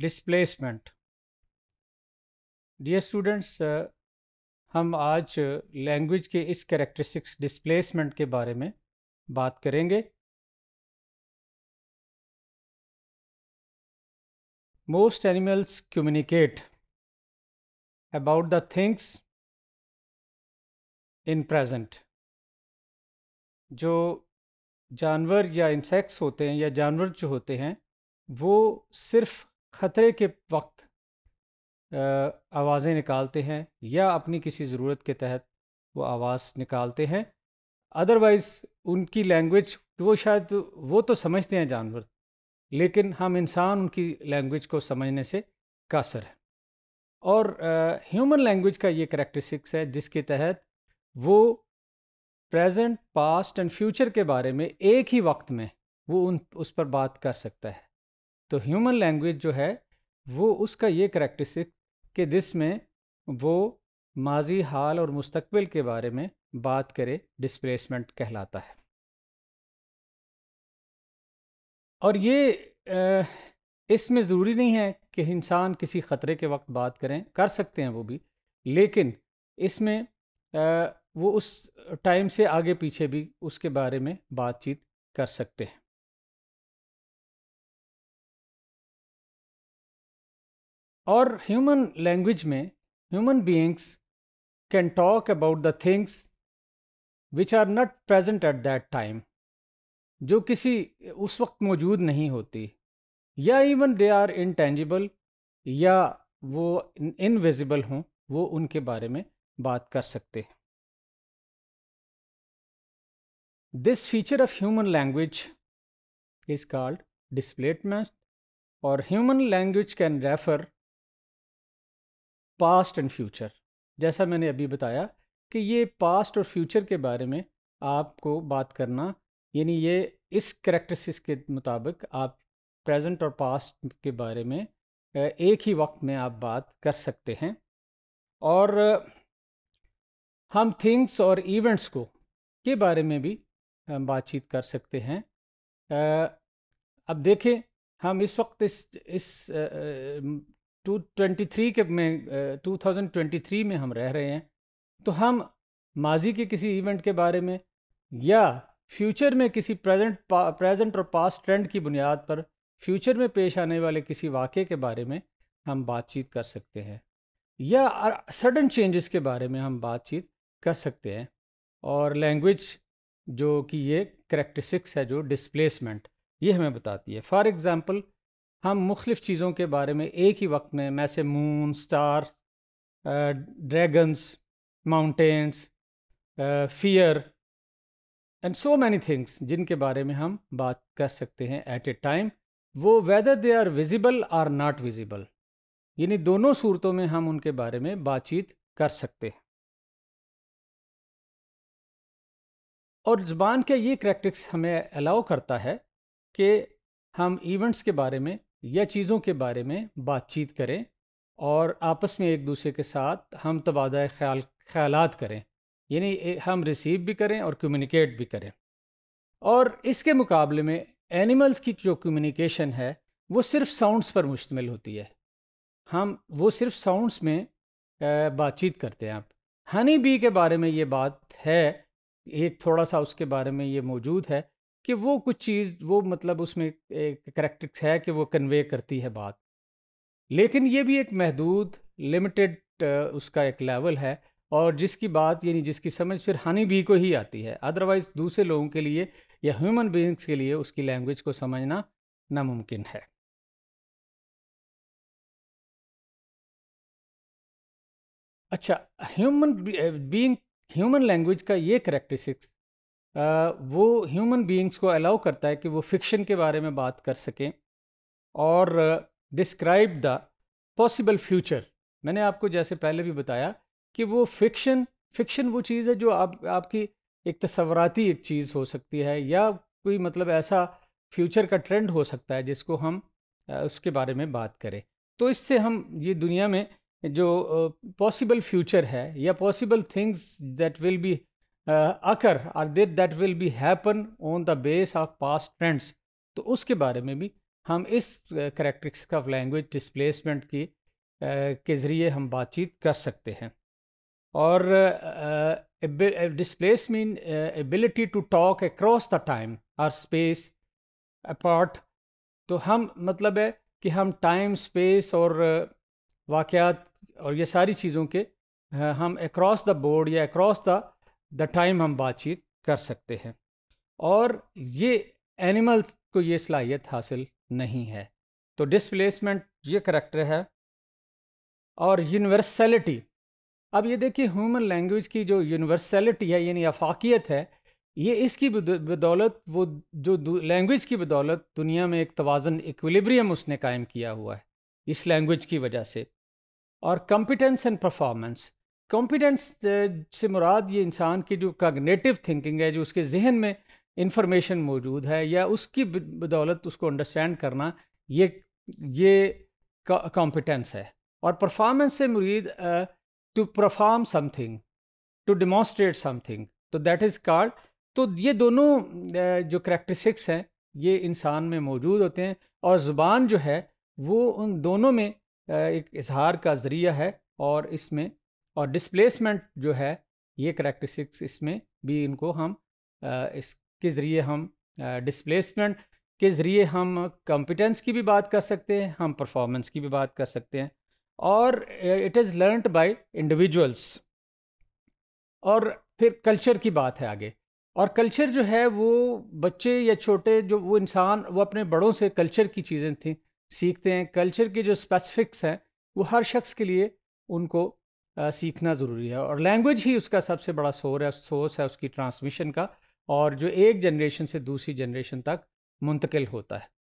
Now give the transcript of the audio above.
displacement dear students हम आज language uh, के इस कैरेक्टरिस्टिक्स डिस्प्लेसमेंट के बारे में बात करेंगे most animals communicate about the things in present जो जानवर या इंसेक्ट्स होते हैं या जानवर जो होते हैं वो सिर्फ ख़तरे के वक्त आवाज़ें निकालते हैं या अपनी किसी ज़रूरत के तहत वो आवाज़ निकालते हैं अदरवाइज़ उनकी लैंग्वेज वो शायद वो तो समझते हैं जानवर लेकिन हम इंसान उनकी लैंग्वेज को समझने से कासर है और ह्यूमन लैंग्वेज का ये करेक्ट्रिस्टिक्स है जिसके तहत वो प्रेजेंट पास्ट एंड फ्यूचर के बारे में एक ही वक्त में वो उन उस पर बात कर सकता है तो ह्यूमन लैंग्वेज जो है वो उसका ये करेक्टरिस्टिक कि दिस में वो माजी हाल और मुस्तकबिल के बारे में बात करे डिस्प्लेसमेंट कहलाता है और ये इसमें ज़रूरी नहीं है कि इंसान किसी ख़तरे के वक्त बात करें कर सकते हैं वो भी लेकिन इसमें वो उस टाइम से आगे पीछे भी उसके बारे में बातचीत कर सकते हैं और ह्यूमन लैंग्वेज में human beings can talk about the things which are not present at that time जो किसी उस वक्त मौजूद नहीं होती या इवन दे आर इनटेंजिबल या वो इनविजिबल हों वो उनके बारे में बात कर सकते हैं this feature of human language is called displacement और human language can refer past and future जैसा मैंने अभी बताया कि ये पास्ट और फ्यूचर के बारे में आपको बात करना यानी ये इस करेक्टरिस्टिक्स के मुताबिक आप प्रेजेंट और पास्ट के बारे में एक ही वक्त में आप बात कर सकते हैं और हम थिंग्स और इवेंट्स को के बारे में भी बातचीत कर सकते हैं अब देखें हम इस वक्त इस इस टू ट्वेंटी थ्री के में टू थाउजेंड ट्वेंटी थ्री में हम रह रहे हैं तो हम माजी के किसी इवेंट के बारे में या फ्यूचर में किसी प्रेजेंट प्रेजेंट और पास्ट ट्रेंड की बुनियाद पर फ्यूचर में पेश आने वाले किसी वाक़े के बारे में हम बातचीत कर सकते हैं या सडन चेंजेस के बारे में हम बातचीत कर सकते हैं और लैंग्वेज जो कि ये करेक्टरिस्टिक्स है जो डिस्प्लेसमेंट ये हमें बताती है फॉर एग्ज़ाम्पल हम मुख्तफ चीज़ों के बारे में एक ही वक्त में मैसे moon star dragons mountains fear and so many things जिनके बारे में हम बात कर सकते हैं एट ए टाइम वो whether they are visible or not visible यानी दोनों सूरतों में हम उनके बारे में बातचीत कर सकते हैं और ज़बान के ये करेक्टिक्स हमें अलाउ करता है कि हम इवेंट्स के बारे में या चीज़ों के बारे में बातचीत करें और आपस में एक दूसरे के साथ हम तबादला ख्याल ख्यालात करें यानी हम रिसीव भी करें और कम्युनिकेट भी करें और इसके मुकाबले में एनिमल्स की जो कम्युनिकेशन है वो सिर्फ साउंड्स पर मुश्तमिल होती है हम वो सिर्फ साउंड्स में बातचीत करते हैं आप हनी बी के बारे में ये बात है एक थोड़ा सा उसके बारे में ये मौजूद है कि वो कुछ चीज़ वो मतलब उसमें करेक्टिक्स है कि वो कन्वे करती है बात लेकिन ये भी एक महदूद लिमिटेड उसका एक लेवल है और जिसकी बात यानी जिसकी समझ फिर हनी भी को ही आती है अदरवाइज़ दूसरे लोगों के लिए या ह्यूमन बींग्स के लिए उसकी लैंग्वेज को समझना नामुमकिन है अच्छा ह्यूमन बींग ह्यूमन लैंग्वेज का ये करेक्टरिस्टिक्स वो ह्यूमन बीइंग्स को अलाउ करता है कि वो फिक्शन के बारे में बात कर सकें और डिस्क्राइब द पॉसिबल फ्यूचर मैंने आपको जैसे पहले भी बताया कि वो फिक्शन फिक्शन वो चीज़ है जो आप आपकी एक तस्वराती एक चीज़ हो सकती है या कोई मतलब ऐसा फ्यूचर का ट्रेंड हो सकता है जिसको हम उसके बारे में बात करें तो इससे हम ये दुनिया में जो पॉसिबल फ्यूचर है या possible things that will be uh, occur or they, that will be happen on the base of past trends तो उसके बारे में भी हम इस करेक्टरिक्स ऑफ लैंग्वेज डिस्प्लेसमेंट की के ज़रिए हम बातचीत कर सकते हैं और displace mean ability to talk across the time और स्पेस अपार्ट तो हम मतलब है कि हम टाइम स्पेस और वाक़ात और ये सारी चीज़ों के हम अक्रॉस द बोर्ड या अक्रॉस द द टाइम हम बातचीत कर सकते हैं और ये एनिमल्स को ये सलाहियत हासिल नहीं है तो डिसप्लेसमेंट ये करेक्टर है और यूनिवर्सलिटी अब ये देखिए ह्यूमन लैंग्वेज की जो यूनिवर्सलिटी है यानी अफाकियत है ये इसकी बदौलत वो जो लैंग्वेज की बदौलत दुनिया में एक तोज़न इक्विलिब्रियम उसने कायम किया हुआ है इस लैंग्वेज की वजह से और competence and performance competence uh, से मुराद ये इंसान की जो कागनेटिव थिंकिंग है जो उसके जहन में इंफॉर्मेशन मौजूद है या उसकी बदौलत उसको अंडरस्टैंड करना ये ये कॉम्पिटेंस है और परफॉर्मेंस से मुरीद to perform something to demonstrate something तो दैट इज़ कार्ड तो ये दोनों जो करेक्टरिस्टिक्स हैं ये इंसान में मौजूद होते हैं और ज़ुबान जो है वो उन दोनों में एक इजहार का ज़रिया है और इसमें और डिस्प्लेसमेंट जो है ये करेक्टरिस्टिक्स इसमें भी इनको हम इसके ज़रिए हम डिस्प्लेसमेंट के ज़रिए हम कॉम्पिटेंस की भी बात कर सकते हैं हम परफॉर्मेंस की भी बात कर सकते हैं और it is learned by individuals और फिर कल्चर की बात है आगे और कल्चर जो है वो बच्चे या छोटे जो वो इंसान वो अपने बड़ों से कल्चर की चीज़ें थी सीखते हैं कल्चर के जो स्पेसिफिक्स हैं वो हर शख्स के लिए उनको सीखना ज़रूरी है और लैंग्वेज ही उसका सबसे बड़ा सोर है सोर्स है उसकी ट्रांसमिशन का और जो एक जनरेशन से दूसरी जनरेशन तक मुंतकिल होता है